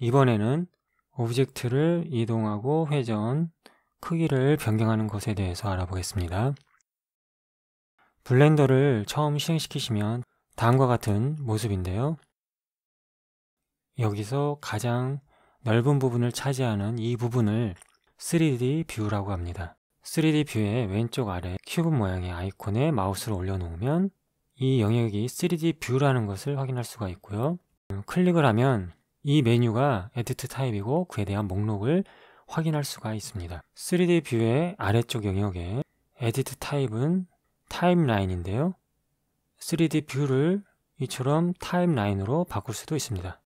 이번에는 오브젝트를 이동하고 회전, 크기를 변경하는 것에 대해서 알아보겠습니다. 블렌더를 처음 실행시키시면 다음과 같은 모습인데요. 여기서 가장 넓은 부분을 차지하는 이 부분을 3D 뷰라고 합니다. 3D 뷰의 왼쪽 아래 큐브 모양의 아이콘에 마우스를 올려놓으면 이 영역이 3D 뷰라는 것을 확인할 수가 있고요. 클릭을 하면 이 메뉴가 에디트 타입이고 그에 대한 목록을 확인할 수가 있습니다. 3D 뷰의 아래쪽 영역에 에디트 타입은 타임라인인데요. 3D 뷰를 이처럼 타임라인으로 바꿀 수도 있습니다.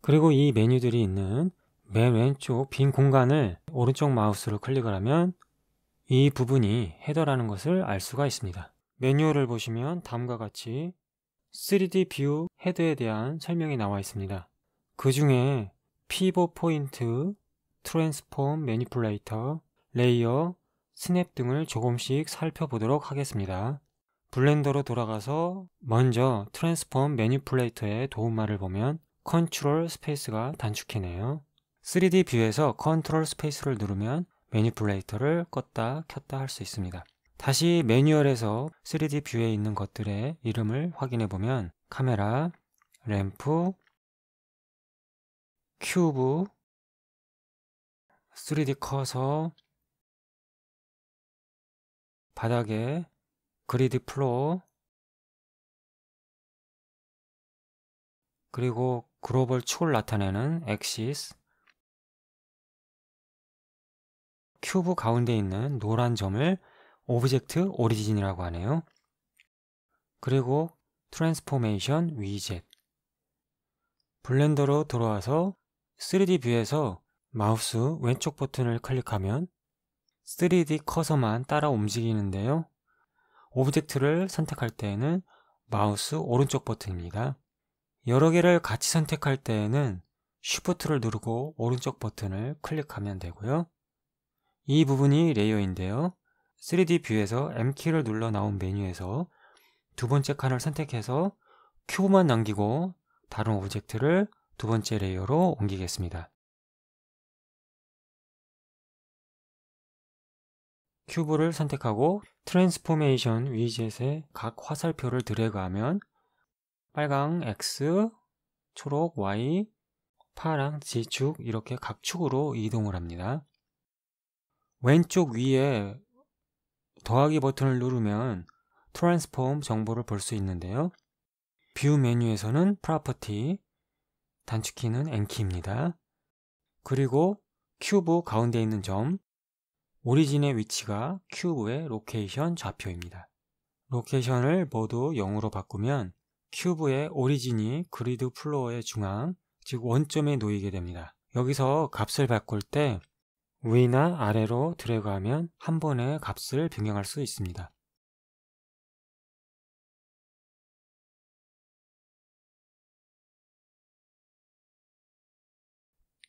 그리고 이 메뉴들이 있는 맨 왼쪽 빈 공간을 오른쪽 마우스로 클릭을 하면 이 부분이 헤더라는 것을 알 수가 있습니다. 메뉴를 보시면 다음과 같이 3D 뷰 헤드에 대한 설명이 나와 있습니다. 그 중에 피보 포인트, 트랜스폼 매니플레이터, 레이어, 스냅 등을 조금씩 살펴보도록 하겠습니다. 블렌더로 돌아가서 먼저 트랜스폼 매니플레이터의 도움말을 보면 컨트롤 스페이스가 단축해네요 3D 뷰에서 컨트롤 스페이스를 누르면 매니플레이터를 껐다 켰다 할 수 있습니다. 다시 매뉴얼에서 3D 뷰에 있는 것들의 이름을 확인해 보면 카메라, 램프, 큐브, 3D 커서, 바닥에 그리드 플로어, 그리고 글로벌 축을 나타내는 엑시스, 큐브 가운데 있는 노란 점을 오브젝트 오리진이라고 하네요. 그리고 트랜스포메이션 위젯 블렌더로 들어와서 3D 뷰에서 마우스 왼쪽 버튼을 클릭하면 3D 커서만 따라 움직이는데요. 오브젝트를 선택할 때에는 마우스 오른쪽 버튼입니다. 여러 개를 같이 선택할 때에는 쉬프트를 누르고 오른쪽 버튼을 클릭하면 되고요. 이 부분이 레이어인데요. 3D 뷰에서 M키를 눌러 나온 메뉴에서 두 번째 칸을 선택해서 큐브만 남기고 다른 오브젝트를 두 번째 레이어로 옮기겠습니다. 큐브를 선택하고 트랜스포메이션 위젯에 각 화살표를 드래그하면 빨강 X, 초록 Y, 파랑 G축 이렇게 각 축으로 이동을 합니다. 왼쪽 위에 더하기 버튼을 누르면 트랜스폼 정보를 볼 수 있는데요. 뷰 메뉴에서는 프로퍼티, 단축키는 N키입니다. 그리고 큐브 가운데 있는 점, 오리진의 위치가 큐브의 로케이션 좌표입니다. 로케이션을 모두 0으로 바꾸면 큐브의 오리진이 그리드 플로어의 중앙, 즉 원점에 놓이게 됩니다. 여기서 값을 바꿀 때 위나 아래로 드래그하면 한 번에 값을 변경할 수 있습니다.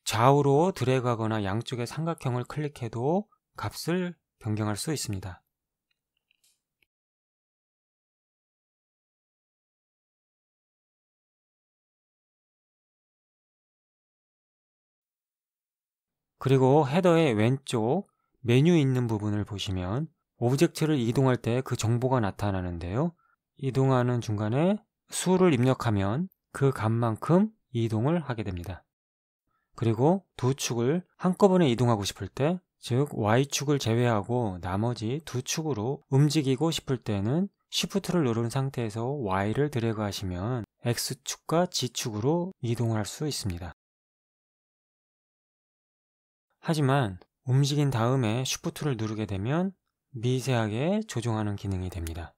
좌우로 드래그하거나 양쪽의 삼각형을 클릭해도 값을 변경할 수 있습니다. 그리고 헤더의 왼쪽 메뉴 있는 부분을 보시면 오브젝트를 이동할 때 그 정보가 나타나는데요. 이동하는 중간에 수를 입력하면 그 값만큼 이동을 하게 됩니다. 그리고 두 축을 한꺼번에 이동하고 싶을 때, 즉 Y축을 제외하고 나머지 두 축으로 움직이고 싶을 때는 Shift를 누른 상태에서 Y를 드래그 하시면 X축과 G축으로 이동할 수 있습니다. 하지만 움직인 다음에 슈프트를 누르게 되면 미세하게 조종하는 기능이 됩니다.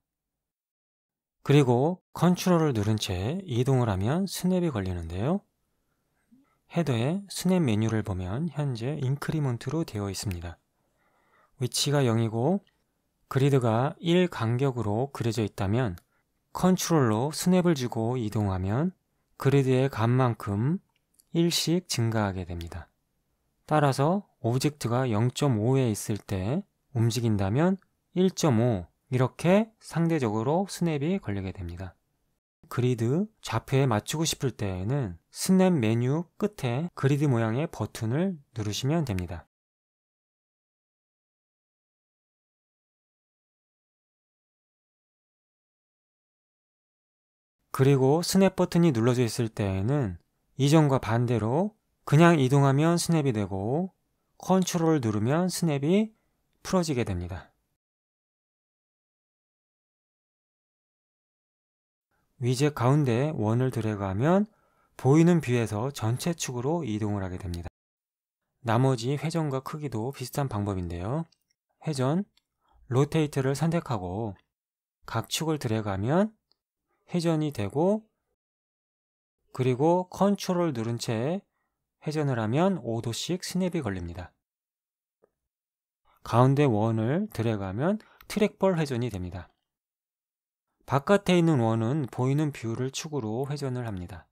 그리고 컨트롤을 누른 채 이동을 하면 스냅이 걸리는데요. 헤더의 스냅 메뉴를 보면 현재 인크리먼트로 되어 있습니다. 위치가 0이고 그리드가 1 간격으로 그려져 있다면 컨트롤로 스냅을 주고 이동하면 그리드의 간만큼 1씩 증가하게 됩니다. 따라서 오브젝트가 0.5에 있을 때 움직인다면 1.5 이렇게 상대적으로 스냅이 걸리게 됩니다. 그리드 좌표에 맞추고 싶을 때에는 스냅 메뉴 끝에 그리드 모양의 버튼을 누르시면 됩니다. 그리고 스냅 버튼이 눌러져 있을 때에는 이전과 반대로 그냥 이동하면 스냅이 되고 컨트롤 누르면 스냅이 풀어지게 됩니다. 위젯 가운데 원을 드래그하면 보이는 뷰에서 전체 축으로 이동을 하게 됩니다. 나머지 회전과 크기도 비슷한 방법인데요. 회전, 로테이트를 선택하고 각 축을 드래그하면 회전이 되고 그리고 컨트롤 누른 채 회전을 하면 5도씩 스냅이 걸립니다. 가운데 원을 드래그하면 트랙볼 회전이 됩니다. 바깥에 있는 원은 보이는 뷰를 축으로 회전을 합니다.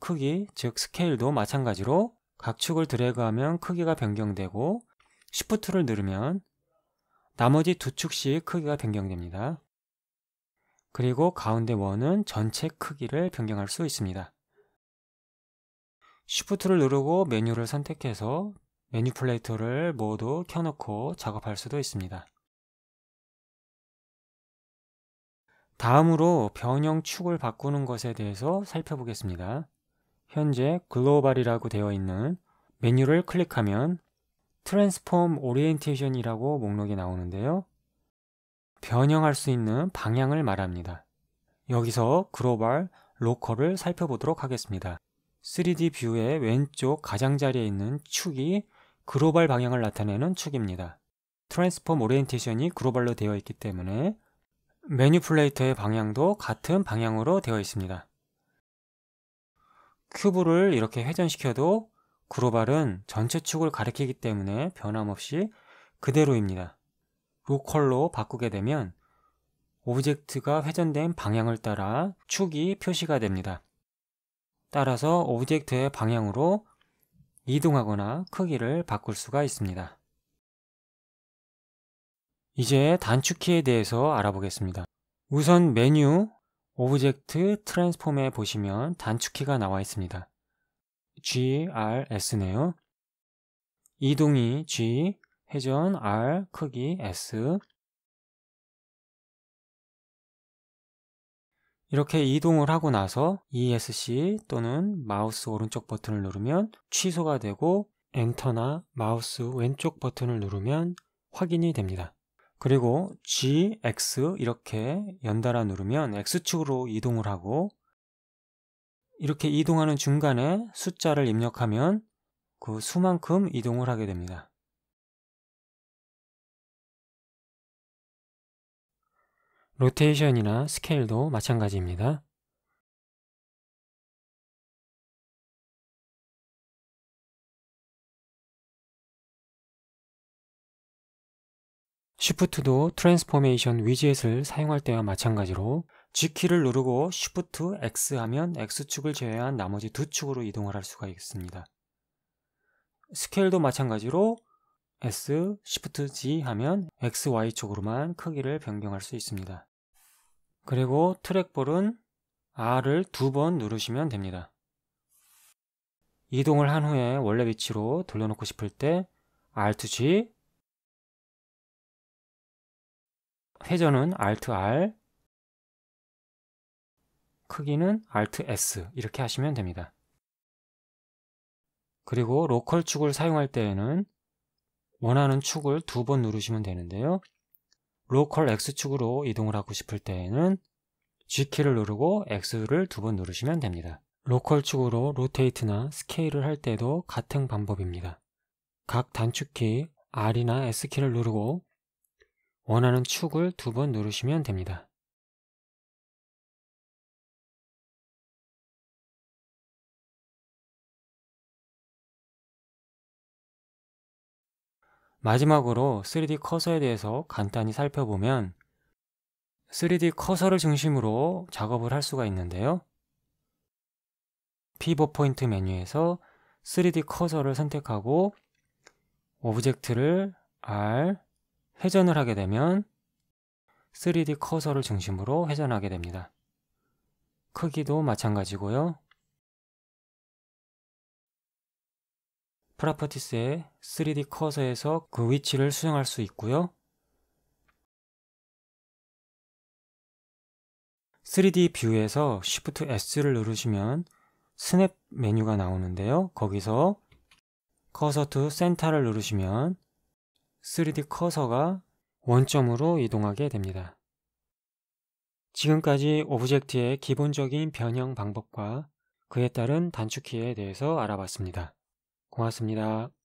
크기, 즉 스케일도 마찬가지로 각 축을 드래그하면 크기가 변경되고 s h i f t 를 누르면 나머지 두 축씩 크기가 변경됩니다. 그리고 가운데 원은 전체 크기를 변경할 수 있습니다. Shift를 누르고 메뉴를 선택해서 메뉴 플레이터를 모두 켜놓고 작업할 수도 있습니다. 다음으로 변형축을 바꾸는 것에 대해서 살펴보겠습니다. 현재 글로벌이라고 되어 있는 메뉴를 클릭하면 트랜스폼 오리엔테이션이라고 목록이 나오는데요. 변형할 수 있는 방향을 말합니다. 여기서 글로벌, 로컬을 살펴보도록 하겠습니다. 3D 뷰의 왼쪽 가장자리에 있는 축이 글로벌 방향을 나타내는 축입니다. 트랜스폼 오리엔테이션이 글로벌로 되어 있기 때문에 매뉴플레이터의 방향도 같은 방향으로 되어 있습니다. 큐브를 이렇게 회전시켜도 글로벌은 전체 축을 가리키기 때문에 변함없이 그대로입니다. 로컬로 바꾸게 되면 오브젝트가 회전된 방향을 따라 축이 표시가 됩니다. 따라서 오브젝트의 방향으로 이동하거나 크기를 바꿀 수가 있습니다. 이제 단축키에 대해서 알아보겠습니다. 우선 메뉴 오브젝트 트랜스폼에 보시면 단축키가 나와 있습니다. G, R, S네요. 이동이 G, 회전 R, 크기 S 이렇게 이동을 하고 나서 ESC 또는 마우스 오른쪽 버튼을 누르면 취소가 되고 엔터나 마우스 왼쪽 버튼을 누르면 확인이 됩니다. 그리고 G, X 이렇게 연달아 누르면 X축으로 이동을 하고 이렇게 이동하는 중간에 숫자를 입력하면 그 수만큼 이동을 하게 됩니다. 로테이션이나 스케일도 마찬가지입니다. Shift도 트랜스포메이션 위젯을 사용할 때와 마찬가지로 G키를 누르고 Shift X 하면 X축을 제외한 나머지 두 축으로 이동을 할 수가 있습니다. 스케일도 마찬가지로 S, Shift G 하면 X, Y축으로만 크기를 변경할 수 있습니다. 그리고 트랙볼은 R을 두 번 누르시면 됩니다. 이동을 한 후에 원래 위치로 돌려놓고 싶을 때 Alt-G 회전은 Alt-R 크기는 Alt-S 이렇게 하시면 됩니다. 그리고 로컬 축을 사용할 때에는 원하는 축을 두 번 누르시면 되는데요. 로컬 X축으로 이동을 하고 싶을 때에는 G키를 누르고 X를 두 번 누르시면 됩니다. 로컬축으로 로테이트나 스케일을 할 때도 같은 방법입니다. 각 단축키 R이나 S키를 누르고 원하는 축을 두 번 누르시면 됩니다. 마지막으로 3D 커서에 대해서 간단히 살펴보면 3D 커서를 중심으로 작업을 할 수가 있는데요. 피벗 포인트 메뉴에서 3D 커서를 선택하고 오브젝트를 R 회전을 하게 되면 3D 커서를 중심으로 회전하게 됩니다. 크기도 마찬가지고요. 프라퍼티스의 3D 커서에서 그 위치를 수정할 수 있고요. 3D 뷰에서 Shift S를 누르시면 스냅 메뉴가 나오는데요. 거기서 커서 투 센터를 누르시면 3D 커서가 원점으로 이동하게 됩니다. 지금까지 오브젝트의 기본적인 변형 방법과 그에 따른 단축키에 대해서 알아봤습니다. 고맙습니다.